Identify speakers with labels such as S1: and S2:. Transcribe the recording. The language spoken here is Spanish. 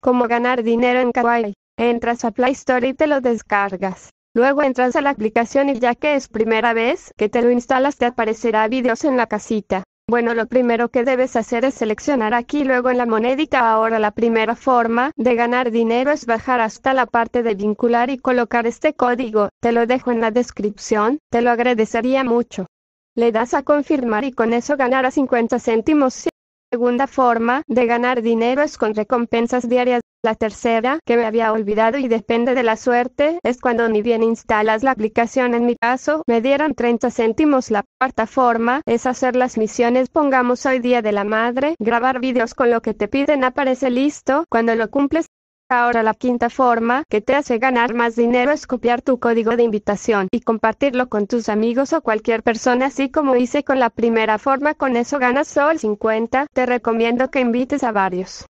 S1: Como ganar dinero en Kawaii. Entras a Play Store y te lo descargas. Luego entras a la aplicación y ya que es primera vez que te lo instalas te aparecerá videos en la casita. Bueno, lo primero que debes hacer es seleccionar aquí luego en la monedita. Ahora la primera forma de ganar dinero es bajar hasta la parte de vincular y colocar este código. Te lo dejo en la descripción, te lo agradecería mucho. Le das a confirmar y con eso ganarás 50 céntimos segunda forma de ganar dinero es con recompensas diarias. La tercera, que me había olvidado y depende de la suerte, es cuando ni bien instalas la aplicación. En mi caso, me dieron 30 céntimos. La cuarta forma es hacer las misiones. Pongamos hoy día de la madre, grabar vídeos con lo que te piden aparece listo. Cuando lo cumples, Ahora la quinta forma que te hace ganar más dinero es copiar tu código de invitación y compartirlo con tus amigos o cualquier persona así como hice con la primera forma con eso ganas solo 50, te recomiendo que invites a varios.